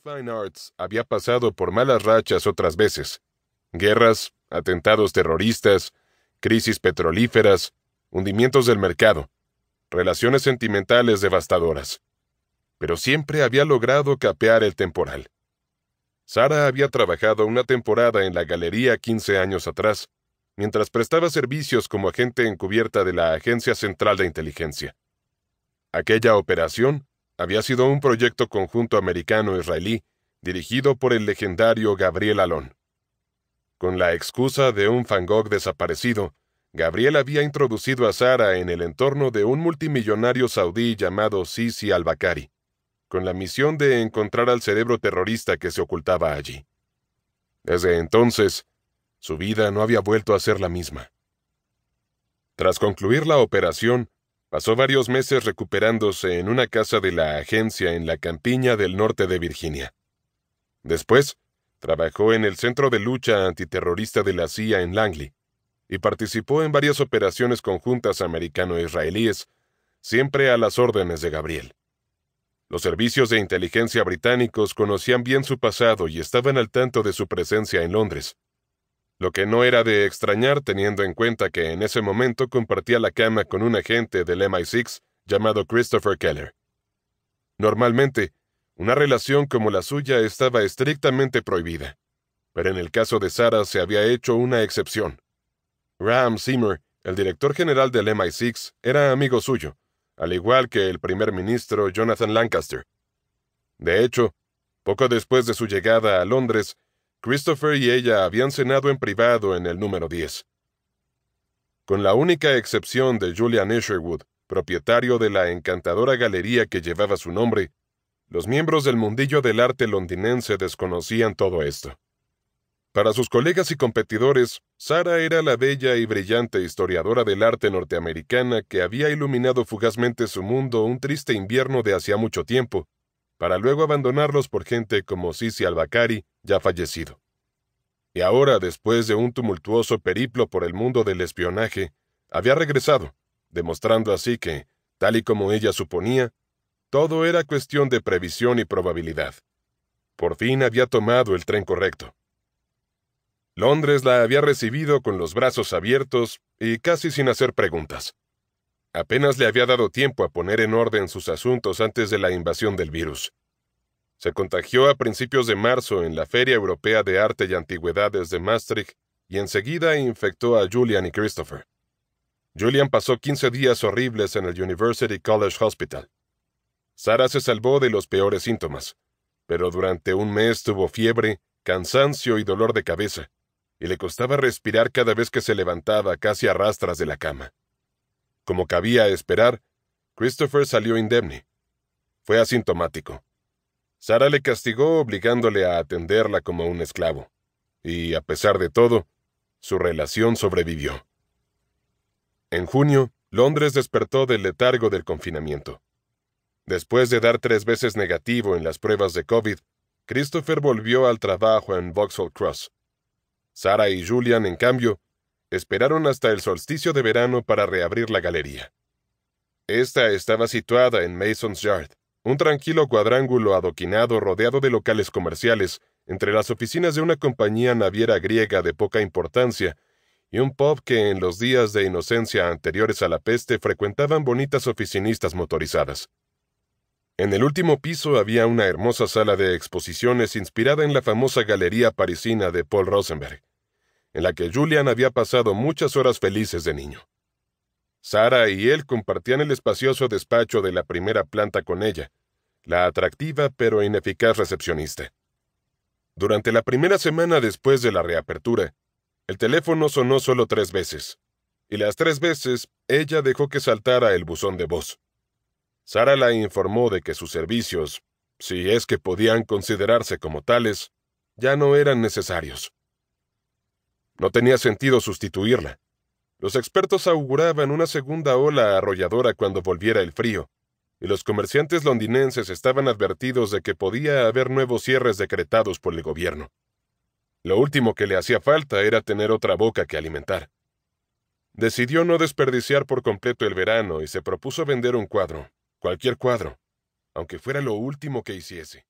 Fine Arts había pasado por malas rachas otras veces. Guerras, atentados terroristas, crisis petrolíferas, hundimientos del mercado, relaciones sentimentales devastadoras. Pero siempre había logrado capear el temporal. Sara había trabajado una temporada en la galería 15 años atrás, mientras prestaba servicios como agente encubierta de la Agencia Central de Inteligencia. Aquella operación había sido un proyecto conjunto americano-israelí dirigido por el legendario Gabriel Alon. Con la excusa de un Van desaparecido, Gabriel había introducido a Sara en el entorno de un multimillonario saudí llamado Sisi al-Bakari, con la misión de encontrar al cerebro terrorista que se ocultaba allí. Desde entonces, su vida no había vuelto a ser la misma. Tras concluir la operación, Pasó varios meses recuperándose en una casa de la agencia en la campiña del norte de Virginia. Después, trabajó en el Centro de Lucha Antiterrorista de la CIA en Langley y participó en varias operaciones conjuntas americano-israelíes, siempre a las órdenes de Gabriel. Los servicios de inteligencia británicos conocían bien su pasado y estaban al tanto de su presencia en Londres, lo que no era de extrañar teniendo en cuenta que en ese momento compartía la cama con un agente del MI6 llamado Christopher Keller. Normalmente, una relación como la suya estaba estrictamente prohibida, pero en el caso de Sara se había hecho una excepción. Ram Seymour, el director general del MI6, era amigo suyo, al igual que el primer ministro Jonathan Lancaster. De hecho, poco después de su llegada a Londres, Christopher y ella habían cenado en privado en el número 10. Con la única excepción de Julian Esherwood, propietario de la encantadora galería que llevaba su nombre, los miembros del mundillo del arte londinense desconocían todo esto. Para sus colegas y competidores, Sara era la bella y brillante historiadora del arte norteamericana que había iluminado fugazmente su mundo un triste invierno de hacía mucho tiempo, para luego abandonarlos por gente como Sisi Albacari, ya fallecido. Y ahora, después de un tumultuoso periplo por el mundo del espionaje, había regresado, demostrando así que, tal y como ella suponía, todo era cuestión de previsión y probabilidad. Por fin había tomado el tren correcto. Londres la había recibido con los brazos abiertos y casi sin hacer preguntas. Apenas le había dado tiempo a poner en orden sus asuntos antes de la invasión del virus. Se contagió a principios de marzo en la Feria Europea de Arte y Antigüedades de Maastricht y enseguida infectó a Julian y Christopher. Julian pasó 15 días horribles en el University College Hospital. Sara se salvó de los peores síntomas, pero durante un mes tuvo fiebre, cansancio y dolor de cabeza, y le costaba respirar cada vez que se levantaba casi a rastras de la cama. Como cabía esperar, Christopher salió indemne. Fue asintomático. Sara le castigó obligándole a atenderla como un esclavo, y a pesar de todo, su relación sobrevivió. En junio, Londres despertó del letargo del confinamiento. Después de dar tres veces negativo en las pruebas de COVID, Christopher volvió al trabajo en Vauxhall Cross. Sara y Julian, en cambio, esperaron hasta el solsticio de verano para reabrir la galería. Esta estaba situada en Mason's Yard, un tranquilo cuadrángulo adoquinado rodeado de locales comerciales, entre las oficinas de una compañía naviera griega de poca importancia y un pub que en los días de inocencia anteriores a la peste frecuentaban bonitas oficinistas motorizadas. En el último piso había una hermosa sala de exposiciones inspirada en la famosa galería parisina de Paul Rosenberg en la que Julian había pasado muchas horas felices de niño. Sara y él compartían el espacioso despacho de la primera planta con ella, la atractiva pero ineficaz recepcionista. Durante la primera semana después de la reapertura, el teléfono sonó solo tres veces, y las tres veces ella dejó que saltara el buzón de voz. Sara la informó de que sus servicios, si es que podían considerarse como tales, ya no eran necesarios. No tenía sentido sustituirla. Los expertos auguraban una segunda ola arrolladora cuando volviera el frío, y los comerciantes londinenses estaban advertidos de que podía haber nuevos cierres decretados por el gobierno. Lo último que le hacía falta era tener otra boca que alimentar. Decidió no desperdiciar por completo el verano y se propuso vender un cuadro, cualquier cuadro, aunque fuera lo último que hiciese.